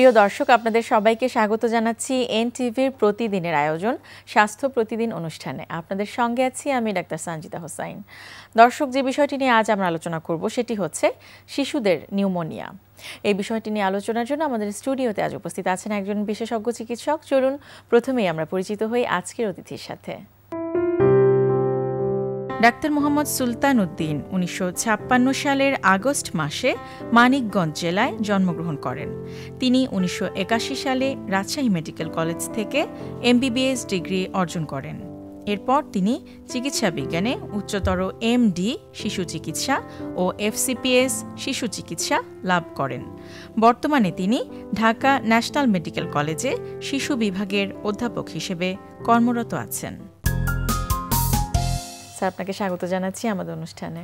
প্রিয় দর্শক আপনাদের সবাইকে স্বাগত জানাচ্ছি এনটিভির প্রতিদিনের আয়োজন স্বাস্থ্য প্রতিদিন অনুষ্ঠানে আপনাদের সঙ্গে আছি আমি ডাক্তার সানজিদা হোসাইন দর্শক যে বিষয়টি নিয়ে আজ আমরা আলোচনা করব সেটি হচ্ছে শিশুদের নিউমোনিয়া এই বিষয়টি নিয়ে আলোচনার জন্য আমাদের স্টুডিওতে আজ উপস্থিত আছেন একজন বিশেষজ্ঞ চিকিৎসক চলুন প্রথমেই আমরা পরিচিত হই আজকের অতিথির সাথে ডাক্তার মোহাম্মদ সুলতান উদ্দিন উনিশশো সালের আগস্ট মাসে মানিকগঞ্জ জেলায় জন্মগ্রহণ করেন তিনি উনিশশো সালে রাজশাহী মেডিকেল কলেজ থেকে এমবিবিএস ডিগ্রি অর্জন করেন এরপর তিনি চিকিৎসা বিজ্ঞানে উচ্চতর এমডি শিশু চিকিৎসা ও এফসিপিএস শিশু চিকিৎসা লাভ করেন বর্তমানে তিনি ঢাকা ন্যাশনাল মেডিকেল কলেজে শিশু বিভাগের অধ্যাপক হিসেবে কর্মরত আছেন স্যার আপনাকে স্বাগত জানাচ্ছি আমাদের অনুষ্ঠানে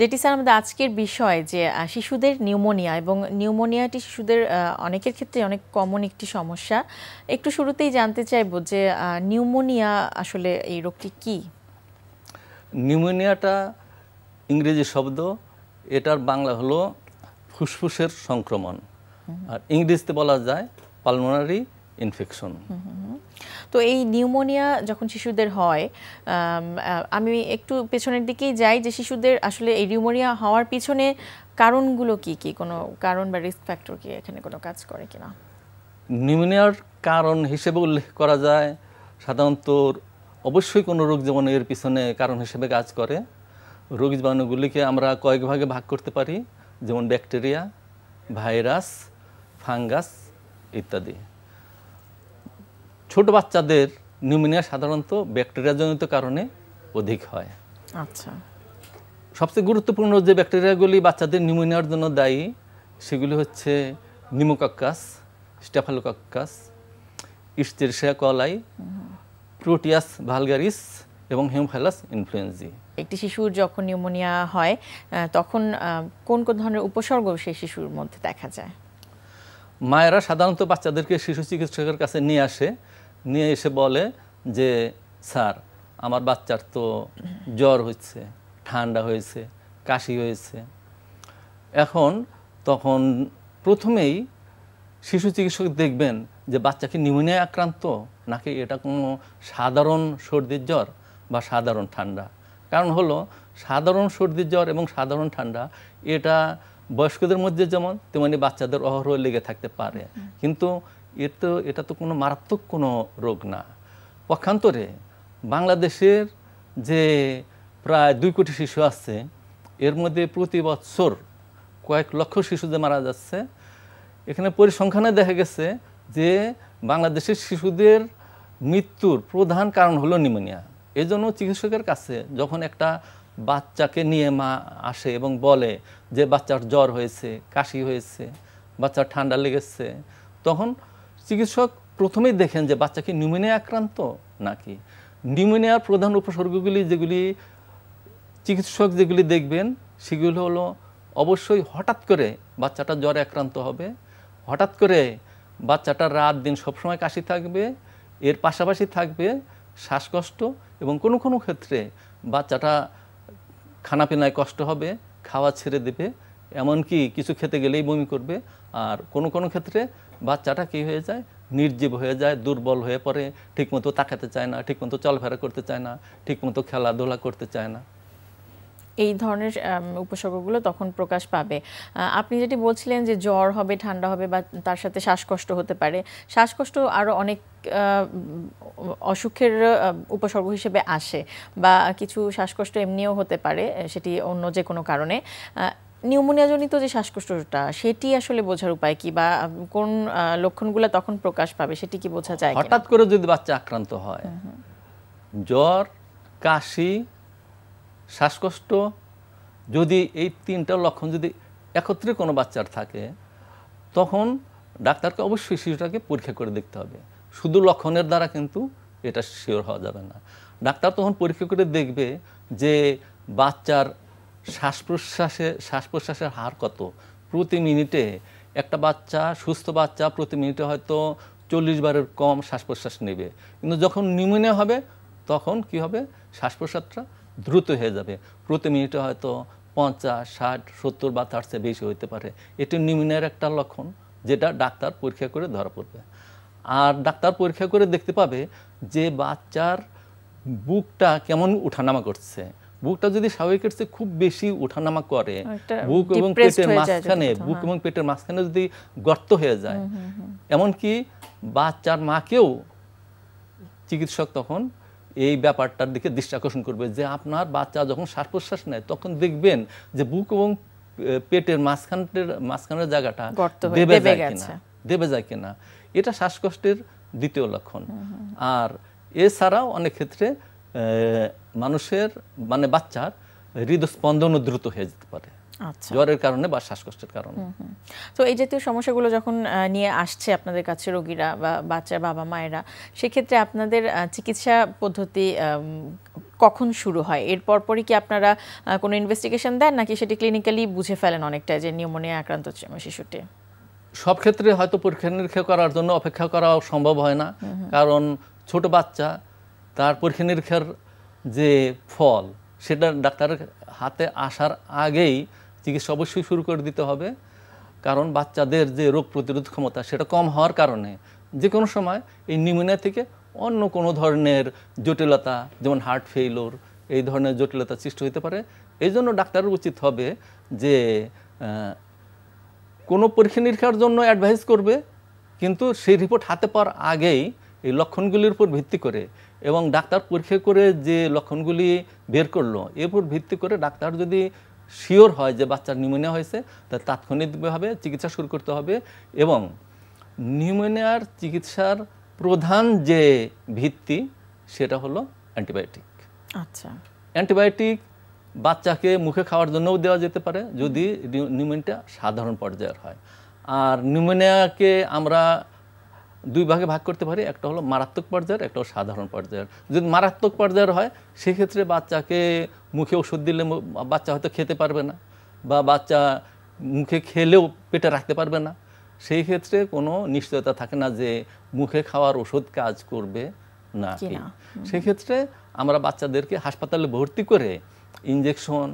যেটি স্যার আমাদের আজকের বিষয় যে শিশুদের নিউমোনিয়া এবং নিউমোনিয়াটি শিশুদের অনেকের ক্ষেত্রে অনেক কমন একটি সমস্যা একটু শুরুতেই জানতে চাইব যে নিউমোনিয়া আসলে এই রোগটি কি নিউমোনিয়াটা ইংরেজি শব্দ এটার বাংলা হলো ফুসফুসের সংক্রমণ আর ইংরেজিতে বলা যায় পালমোনারি ইনফেকশন তো এই নিউমোনিয়া যখন শিশুদের হয় আমি একটু পেছনের দিকেই যাই যে শিশুদের আসলে এই নিউমোনিয়া হওয়ার পিছনে কারণগুলো কি কি কোনো কারণ বা রিস্ক ফ্যাক্টর কি এখানে কোনো কাজ করে কিনা নিউমোনিয়ার কারণ হিসেবে উল্লেখ করা যায় সাধারণত অবশ্যই কোনো রোগ যেমন এর পিছনে কারণ হিসেবে কাজ করে রোগ জীবাণুগুলিকে আমরা কয়েক ভাগে ভাগ করতে পারি যেমন ব্যাকটেরিয়া ভাইরাস ফাঙ্গাস ইত্যাদি ছোট বাচ্চাদের নিউমোনিয়া সাধারণত ব্যাকটেরিয়াজনিত কারণে অধিক হয় আচ্ছা সবচেয়ে গুরুত্বপূর্ণ যে ব্যাকটেরিয়াগুলি বাচ্চাদের নিউমোনিয়ার জন্য দায়ী সেগুলি হচ্ছে নিমোকাক্কাস স্টাফালোকাক্কাস ইস্টেরশিয়া কলাই প্রোটিয়াস ভালগারিস এবং হিউমফ্যালাস ইনফ্লুয়েঞ্জি একটি শিশুর যখন নিউমোনিয়া হয় তখন কোন কোন ধরনের উপসর্গ সেই শিশুর মধ্যে দেখা যায় মায়েরা সাধারণত বাচ্চাদেরকে শিশু চিকিৎসকের কাছে নিয়ে আসে নিয়ে এসে বলে যে স্যার আমার বাচ্চার তো জ্বর হচ্ছে ঠান্ডা হয়েছে কাশি হয়েছে এখন তখন প্রথমেই শিশু চিকিৎসক দেখবেন যে বাচ্চাকে নিউমোনিয়ায় আক্রান্ত নাকি এটা কোনো সাধারণ সর্দির জ্বর বা সাধারণ ঠান্ডা কারণ হলো সাধারণ সর্দির জ্বর এবং সাধারণ ঠান্ডা এটা বয়স্কদের মধ্যে যেমন তেমনি বাচ্চাদের অহরহ লেগে থাকতে পারে কিন্তু এর তো এটা তো কোনো মারাত্মক কোনো রোগ না পক্ষান্তরে বাংলাদেশের যে প্রায় দুই কোটি শিশু আছে এর মধ্যে প্রতি বছর কয়েক লক্ষ শিশুদের মারা যাচ্ছে এখানে পরিসংখ্যানে দেখা গেছে যে বাংলাদেশের শিশুদের মৃত্যুর প্রধান কারণ হলো নিমোনিয়া এজন্য চিকিৎসকের কাছে যখন একটা বাচ্চাকে নিয়ে মা আসে এবং বলে যে বাচ্চার জ্বর হয়েছে কাশি হয়েছে বাচ্চার ঠান্ডা লেগেছে তখন চিকিৎসক প্রথমেই দেখেন যে বাচ্চা কি নিউমোনিয়া আক্রান্ত নাকি নিউমোনিয়ার প্রধান উপসর্গগুলি যেগুলি চিকিৎসক যেগুলি দেখবেন সেগুলো হলো অবশ্যই হঠাৎ করে বাচ্চাটা জ্বরে আক্রান্ত হবে হঠাৎ করে বাচ্চাটা রাত দিন সবসময় কাশি থাকবে এর পাশাপাশি থাকবে শ্বাসকষ্ট এবং কোনো কোনো ক্ষেত্রে বাচ্চাটা খানাপিনায় কষ্ট হবে খাওয়া ছেড়ে দেবে এমনকি কিছু খেতে গেলেই বমি করবে আর কোনো কোনো ক্ষেত্রে বাচ্চাটা কি হয়ে যায় নির্জীব হয়ে যায় দুর্বল হয়ে পড়ে ঠিকমতো তাকাতে চায় না ঠিকমতো চলফেরা করতে চায় না ঠিকমতো খেলাধুলা করতে চায় না এই ধরনের উপসর্গগুলো তখন প্রকাশ পাবে আপনি যেটি বলছিলেন যে জ্বর হবে ঠান্ডা হবে বা তার সাথে শ্বাসকষ্ট হতে পারে শ্বাসকষ্ট আরও অনেক অসুখের উপসর্গ হিসেবে আসে বা কিছু শ্বাসকষ্ট এমনিও হতে পারে সেটি অন্য যে কোনো কারণে নিউমোনিয়াজনিত যে শ্বাসকষ্টটা সেটি আসলে বোঝার উপায় কি বা কোন লক্ষণগুলো তখন প্রকাশ পাবে সেটি কি বোঝা যায় হঠাৎ করে যদি বাচ্চা আক্রান্ত হয় জ্বর কাশি শ্বাসকষ্ট যদি এই তিনটা লক্ষণ যদি একত্রে কোনো বাচ্চার থাকে তখন ডাক্তারকে অবশ্যই শিশুটাকে পরীক্ষা করে দেখতে হবে শুধু লক্ষণের দ্বারা কিন্তু এটা শিওর হওয়া যাবে না ডাক্তার তখন পরীক্ষা করে দেখবে যে বাচ্চার শ্বাস প্রশ্বাসে শ্বাস প্রশ্বাসের হার কত প্রতি মিনিটে একটা বাচ্চা সুস্থ বাচ্চা প্রতি মিনিটে হয়তো চল্লিশ বারের কম শ্বাস প্রশ্বাস নেবে কিন্তু যখন নিউমোনিয়া হবে তখন কি হবে শ্বাস প্রশ্বাসটা দ্রুত হয়ে যাবে প্রতি মিনিটে হয়তো পঞ্চাশ ষাট সত্তর বা তার চেয়ে বেশি হতে পারে এটি নিউমোনিয়ার একটা লক্ষণ যেটা ডাক্তার পরীক্ষা করে ধরা পড়বে আর ডাক্তার পরীক্ষা করে দেখতে পাবে যে বাচ্চার বুকটা কেমন উঠানামা করছে বুকটা যদি স্বাভাবিকের চেয়ে খুব বেশি ওঠানামা করে বুক এবং পেটের মাঝখানে বুক হ্যাঁ। এবং পেটের মাঝখানে যদি গর্ত হয়ে যায় এমনকি বাচ্চার মাকেও চিকিৎসক তখন এই ব্যাপারটার দিকে দৃষ্টি আকর্ষণ করবে যে আপনার বাচ্চা যখন শ্বাস প্রশ্বাস নেয় তখন দেখবেন যে বুক এবং পেটের মাঝখানটের মাঝখানের জায়গাটা দেবে যায় কিনা দেবে যায় কিনা এটা শ্বাসকষ্টের দ্বিতীয় লক্ষণ আর এছাড়াও অনেক ক্ষেত্রে মানুষের মানে বাচ্চার হৃদস্পন্দনও দ্রুত হয়ে যেতে পারে আচ্ছা। জ্বরের কারণে বা শ্বাসকষ্টের কারণে তো এই জাতীয় সমস্যাগুলো যখন নিয়ে আসছে আপনাদের কাছে রোগীরা বা বাচ্চার বাবা মায়েরা সেক্ষেত্রে আপনাদের চিকিৎসা পদ্ধতি কখন শুরু হয় এর পরপরই কি আপনারা কোনো ইনভেস্টিগেশন দেন নাকি সেটি ক্লিনিক্যালি বুঝে ফেলেন অনেকটা যে নিউমোনিয়া আক্রান্ত শিশুটি সব ক্ষেত্রে হয়তো পরীক্ষা নিরীক্ষা করার জন্য অপেক্ষা করা সম্ভব হয় না কারণ ছোট বাচ্চা তার পরীক্ষা নিরীক্ষার যে ফল সেটা ডাক্তারের হাতে আসার আগেই চিকিৎসা অবশ্যই শুরু করে দিতে হবে কারণ বাচ্চাদের যে রোগ প্রতিরোধ ক্ষমতা সেটা কম হওয়ার কারণে যে কোনো সময় এই নিউমোনিয়া থেকে অন্য কোনো ধরনের জটিলতা যেমন হার্ট ফেইলোর এই ধরনের জটিলতা সৃষ্টি হতে পারে এই জন্য ডাক্তারের উচিত হবে যে কোনো পরীক্ষা নিরীক্ষার জন্য অ্যাডভাইস করবে কিন্তু সেই রিপোর্ট হাতে পাওয়ার আগেই এই লক্ষণগুলির উপর ভিত্তি করে এবং ডাক্তার পরীক্ষা করে যে লক্ষণগুলি বের করলো এরপর ভিত্তি করে ডাক্তার যদি শিওর হয় যে বাচ্চার নিউমোনিয়া হয়েছে তা তাৎক্ষণিকভাবে চিকিৎসা শুরু করতে হবে এবং নিউমোনিয়ার চিকিৎসার প্রধান যে ভিত্তি সেটা হলো অ্যান্টিবায়োটিক আচ্ছা অ্যান্টিবায়োটিক বাচ্চাকে মুখে খাওয়ার জন্যও দেওয়া যেতে পারে যদি নিউমোনিয়াটা সাধারণ পর্যায়ের হয় আর নিউমোনিয়াকে আমরা দুই ভাগে ভাগ করতে পারি একটা হলো মারাত্মক পর্যায়ের একটা হলো সাধারণ পর্যায়ের যদি মারাত্মক পর্যায়ের হয় সেক্ষেত্রে বাচ্চাকে মুখে ওষুধ দিলে বাচ্চা হয়তো খেতে পারবে না বা বাচ্চা মুখে খেলেও পেটে রাখতে পারবে না সেই ক্ষেত্রে কোনো নিশ্চয়তা থাকে না যে মুখে খাওয়ার ওষুধ কাজ করবে না সেক্ষেত্রে আমরা বাচ্চাদেরকে হাসপাতালে ভর্তি করে ইঞ্জেকশন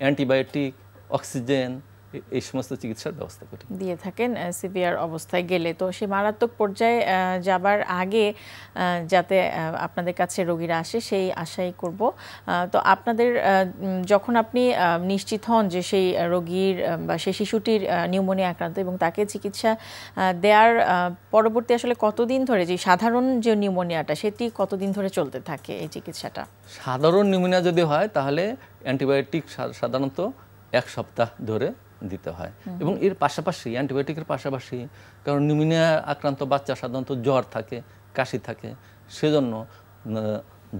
অ্যান্টিবায়োটিক অক্সিজেন এই সমস্ত চিকিৎসার ব্যবস্থা করি দিয়ে থাকেন সিভিয়ার অবস্থায় গেলে তো সে মারাত্মক পর্যায়ে যাবার আগে যাতে আপনাদের কাছে রোগীরা আসে সেই আশাই করব তো আপনাদের যখন আপনি নিশ্চিত হন যে সেই রোগীর বা সেই শিশুটির নিউমোনিয়া আক্রান্ত এবং তাকে চিকিৎসা দেওয়ার পরবর্তী আসলে কতদিন ধরে যে সাধারণ যে নিউমোনিয়াটা সেটি কতদিন ধরে চলতে থাকে এই চিকিৎসাটা সাধারণ নিউমোনিয়া যদি হয় তাহলে অ্যান্টিবায়োটিক সাধারণত এক সপ্তাহ ধরে দিতে হয় এবং এর পাশাপাশি অ্যান্টিবায়োটিকের পাশাপাশি কারণ নিউমিনিয়া আক্রান্ত বাচ্চা সাধারণত জ্বর থাকে কাশি থাকে সেজন্য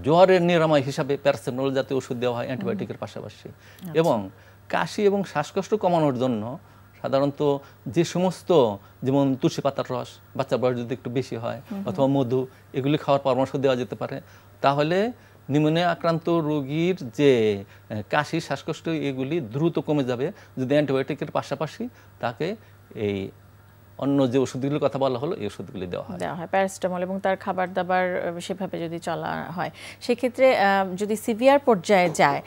জ্বরের নিরাময় হিসাবে প্যারাসিটামল জাতীয় ওষুধ দেওয়া হয় অ্যান্টিবায়োটিকের পাশাপাশি আচ্ছা। এবং কাশি এবং শ্বাসকষ্ট কমানোর জন্য সাধারণত যে সমস্ত যেমন তুলসী পাতার রস বাচ্চার বয়স যদি একটু বেশি হয় অথবা মধু এগুলি খাওয়ার পরামর্শ দেওয়া যেতে পারে তাহলে নিউমোনিয়া আক্রান্ত রোগীর যে কাশি শ্বাসকষ্ট এগুলি দ্রুত কমে যাবে যদি অ্যান্টিবায়োটিকের পাশাপাশি তাকে এই অন্য যে ওষুধগুলোর কথা বলা হলো এই ওষুধগুলি দেওয়া হয় দেওয়া হয় প্যারাসিটামল এবং তার খাবার দাবার সেভাবে যদি চলা হয় সেক্ষেত্রে যদি সিভিয়ার পর্যায়ে যায়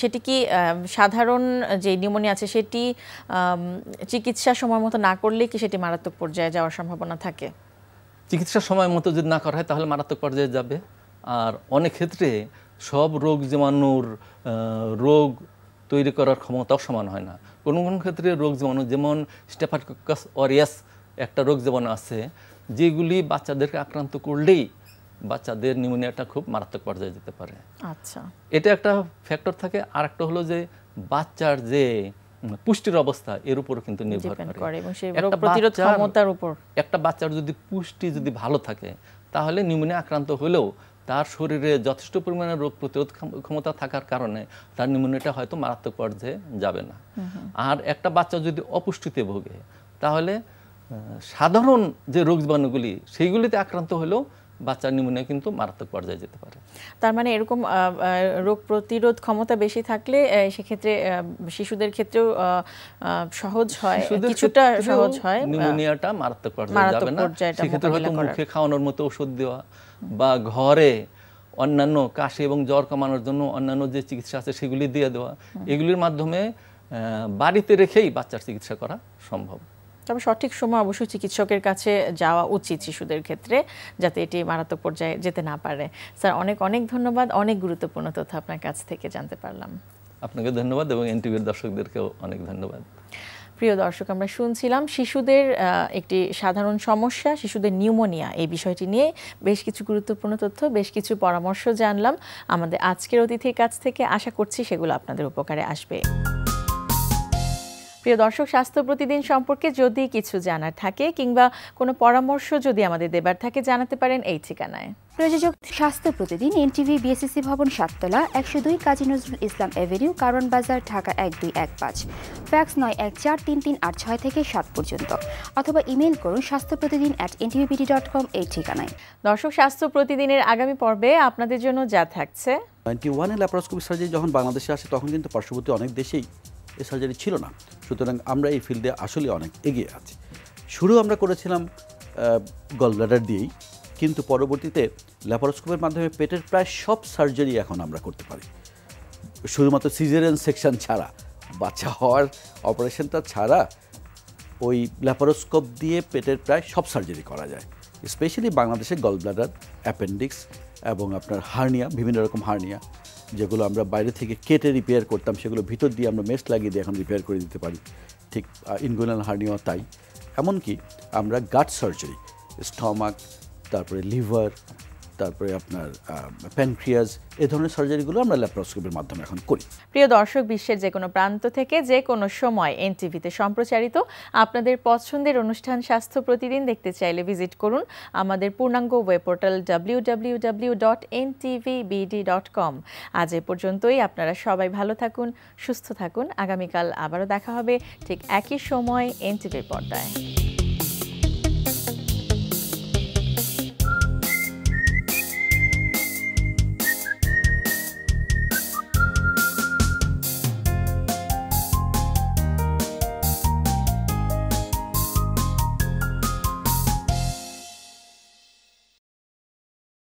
সেটি কি সাধারণ যে নিউমোনিয়া আছে সেটি চিকিৎসা সময় মতো না করলে কি সেটি মারাত্মক পর্যায়ে যাওয়ার সম্ভাবনা থাকে চিকিৎসা সময় মতো যদি না করা হয় তাহলে মারাত্মক পর্যায়ে যাবে আর অনেক ক্ষেত্রে সব রোগ জীবাণুর রোগ তৈরি করার ক্ষমতাও সমান হয় না কোনো কোনো ক্ষেত্রে রোগ জীবাণু যেমন স্টেফাটকাস অরিয়াস একটা রোগ জীবাণু আছে যেগুলি বাচ্চাদেরকে আক্রান্ত করলেই বাচ্চাদের নিউমোনিয়াটা খুব মারাত্মক পর্যায়ে যেতে পারে আচ্ছা এটা একটা ফ্যাক্টর থাকে আর একটা হলো যে বাচ্চার যে পুষ্টির অবস্থা এর উপর কিন্তু নির্ভর করে একটা প্রতিরোধ ক্ষমতার উপর একটা বাচ্চার যদি পুষ্টি যদি ভালো থাকে তাহলে নিউমোনিয়া আক্রান্ত হলেও তার শরীরে যথেষ্ট পরিমাণে রোগ প্রতিরোধ ক্ষমতা থাকার কারণে তার নিউমোনিয়াটা হয়তো মারাত্মক পর্যায়ে যাবে না আর একটা বাচ্চা যদি অপুষ্টিতে ভোগে তাহলে সাধারণ যে রোগ জীবাণুগুলি সেইগুলিতে আক্রান্ত হলেও বাচ্চার নিমোনিয়া কিন্তু মারাত্মক পর্যায়ে যেতে পারে তার মানে এরকম রোগ প্রতিরোধ ক্ষমতা বেশি থাকলে সেক্ষেত্রে শিশুদের ক্ষেত্রেও সহজ হয় কিছুটা সহজ হয় নিমোনিয়াটা মারাত্মক পর্যায়ে যাবে না সেক্ষেত্রে হয়তো মুখে খাওয়ানোর মতো ওষুধ দেওয়া বা ঘরে অন্যান্য কাশি এবং জ্বর কমানোর জন্য অন্যান্য যে চিকিৎসা আছে সেগুলি দিয়ে দেওয়া এগুলির মাধ্যমে বাড়িতে রেখেই বাচ্চার চিকিৎসা করা সম্ভব তবে সঠিক সময় অবশ্যই চিকিৎসকের কাছে যাওয়া উচিত শিশুদের ক্ষেত্রে যাতে এটি মারাত্মক পর্যায়ে যেতে না পারে স্যার অনেক অনেক ধন্যবাদ অনেক গুরুত্বপূর্ণ তথ্য আপনার কাছ থেকে জানতে পারলাম আপনাকে ধন্যবাদ এবং এনটিভির দর্শকদেরকেও অনেক ধন্যবাদ প্রিয় দর্শক আমরা শুনছিলাম শিশুদের একটি সাধারণ সমস্যা শিশুদের নিউমোনিয়া এই বিষয়টি নিয়ে বেশ কিছু গুরুত্বপূর্ণ তথ্য বেশ কিছু পরামর্শ জানলাম আমাদের আজকের অতিথির কাছ থেকে আশা করছি সেগুলো আপনাদের উপকারে আসবে প্রিয় দর্শক স্বাস্থ্য প্রতিদিন সম্পর্কে যদি কিছু জানার থাকে কিংবা কোনো পরামর্শ যদি আমাদের দেবার থাকে জানাতে পারেন এই ঠিকানায় প্রযোজক স্বাস্থ্য প্রতিদিন এনটিভি বিএসসি ভবন সাততলা একশো দুই কাজী নজরুল ইসলাম এভিনিউ কারণ বাজার ঢাকা এক দুই এক পাঁচ ফ্যাক্স নয় এক চার তিন তিন আট ছয় থেকে সাত পর্যন্ত অথবা ইমেল করুন স্বাস্থ্য প্রতিদিন অ্যাট এনটিভিবিডি ডট কম এই ঠিকানায় দর্শক স্বাস্থ্য প্রতিদিনের আগামী পর্বে আপনাদের জন্য যা থাকছে টোয়েন্টি ওয়ানে সার্জারি যখন বাংলাদেশে আসে তখন কিন্তু পার্শ্ববর্তী অনেক দেশেই এ সার্জারি ছিল না সুতরাং আমরা এই ফিল্ডে আসলে অনেক এগিয়ে আছি শুরু আমরা করেছিলাম গল ব্লাডার দিয়েই কিন্তু পরবর্তীতে ল্যাপারোস্কোপের মাধ্যমে পেটের প্রায় সব সার্জারি এখন আমরা করতে পারি শুধুমাত্র সিজারিয়ান সেকশন ছাড়া বাচ্চা হওয়ার অপারেশনটা ছাড়া ওই ল্যাপারোস্কোপ দিয়ে পেটের প্রায় সব সার্জারি করা যায় স্পেশালি বাংলাদেশে গল ব্লাডার অ্যাপেন্ডিক্স এবং আপনার হার্নিয়া বিভিন্ন রকম হার্নিয়া যেগুলো আমরা বাইরে থেকে কেটে রিপেয়ার করতাম সেগুলো ভিতর দিয়ে আমরা মেস লাগিয়ে দিয়ে এখন রিপেয়ার করে দিতে পারি ঠিক ইনগুলাল হার্নিও তাই এমনকি আমরা গাট সার্জারি স্টমাক তারপরে লিভার তারপরে আপনার প্যানক্রিয়াস এ ধরনের সার্জারিগুলো আমরা ল্যাপ্রোস্কোপির মাধ্যমে এখন করি প্রিয় দর্শক বিশ্বের যে কোনো প্রান্ত থেকে যে কোনো সময় এনটিভিতে সম্প্রচারিত আপনাদের পছন্দের অনুষ্ঠান স্বাস্থ্য প্রতিদিন দেখতে চাইলে ভিজিট করুন আমাদের পূর্ণাঙ্গ web portal W dot dot com আজ এ পর্যন্তই আপনারা সবাই ভালো থাকুন সুস্থ থাকুন আগামীকাল আবারও দেখা হবে ঠিক একই সময় এনটিভির পর্দায়